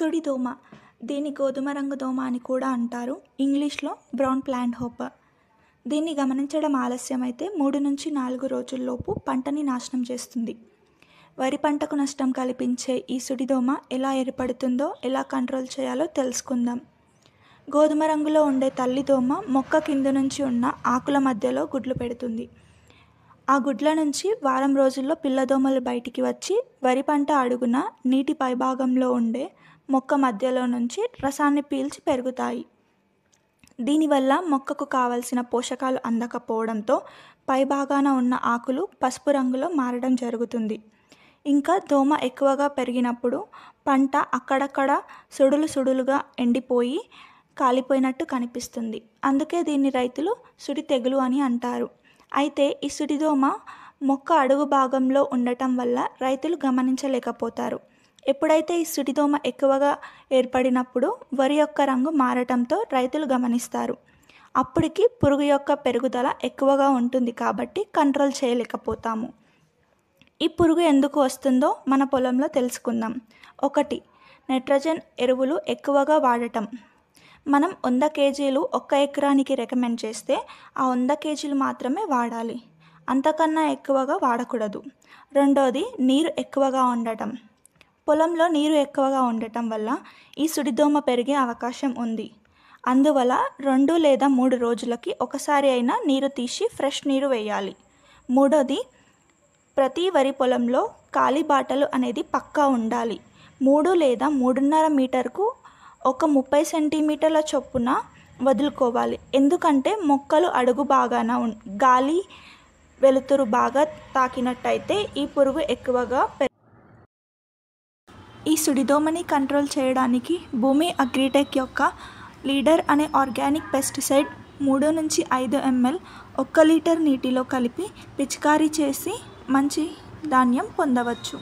సుడి దోమ దీన్ని గోధుమ రంగు దోమ అని కూడా అంటారు ఇంగ్లీష్లో బ్రౌన్ ప్లాంట్ హోపర్ దీన్ని గమనించడం ఆలస్యమైతే మూడు నుంచి నాలుగు రోజుల్లోపు పంటని నాశనం చేస్తుంది వరి పంటకు నష్టం కల్పించే ఈ సుడిదోమ ఎలా ఏర్పడుతుందో ఎలా కంట్రోల్ చేయాలో తెలుసుకుందాం గోధుమ రంగులో ఉండే తల్లి దోమ మొక్క కింద నుంచి ఉన్న ఆకుల మధ్యలో గుడ్లు పెడుతుంది ఆ గుడ్ల నుంచి వారం రోజుల్లో పిల్లదోమలు బయటికి వచ్చి వరి పంట అడుగున నీటి పైభాగంలో ఉండే మొక్క మధ్యలో నుంచి రసాన్ని పీల్చి పెరుగుతాయి దీనివల్ల మొక్కకు కావలసిన పోషకాలు అందకపోవడంతో పైభాగాన ఉన్న ఆకులు పసుపు రంగులో మారడం జరుగుతుంది ఇంకా దోమ ఎక్కువగా పెరిగినప్పుడు పంట అక్కడక్కడ సుడులు సుడులుగా ఎండిపోయి కాలిపోయినట్టు కనిపిస్తుంది అందుకే దీన్ని రైతులు సుడి తెగులు అని అంటారు అయితే ఈ సుడిదోమ మొక్క అడుగు భాగంలో ఉండటం వల్ల రైతులు గమనించలేకపోతారు ఎప్పుడైతే ఈ సుడిదోమ ఎక్కువగా ఏర్పడినప్పుడు వరి యొక్క రంగు మారటంతో రైతులు గమనిస్తారు అప్పటికి పురుగు యొక్క పెరుగుదల ఎక్కువగా ఉంటుంది కాబట్టి కంట్రోల్ చేయలేకపోతాము ఈ పురుగు ఎందుకు వస్తుందో మన పొలంలో తెలుసుకుందాం ఒకటి నైట్రోజన్ ఎరువులు ఎక్కువగా వాడటం మనం వంద కేజీలు ఒక్క ఎకరానికి రికమెండ్ చేస్తే ఆ వంద కేజీలు మాత్రమే వాడాలి అంతకన్నా ఎక్కువగా వాడకూడదు రెండోది నీరు ఎక్కువగా ఉండటం పొలంలో నీరు ఎక్కువగా ఉండటం వల్ల ఈ సుడిదోమ పెరిగే అవకాశం ఉంది అందువల్ల రెండు లేదా మూడు రోజులకి ఒకసారి అయినా నీరు తీసి ఫ్రెష్ నీరు వేయాలి మూడోది ప్రతి వరి పొలంలో బాటలు అనేది పక్కా ఉండాలి మూడు లేదా మూడున్నర మీటర్కు ఒక ముప్పై సెంటీమీటర్ల చొప్పున వదులుకోవాలి ఎందుకంటే మొక్కలు అడుగు బాగాన గాలి వెలుతురు బాగా తాకినట్టయితే ఈ పురుగు ఎక్కువగా ఈ సుడిదోమని కంట్రోల్ చేయడానికి భూమి అగ్రిటెక్ యొక్క లీడర్ అనే ఆర్గానిక్ పెస్టిసైడ్ మూడు నుంచి ఐదు ఎంఎల్ ఒక్క లీటర్ నీటిలో కలిపి పిచికారీ చేసి మంచి ధాన్యం పొందవచ్చు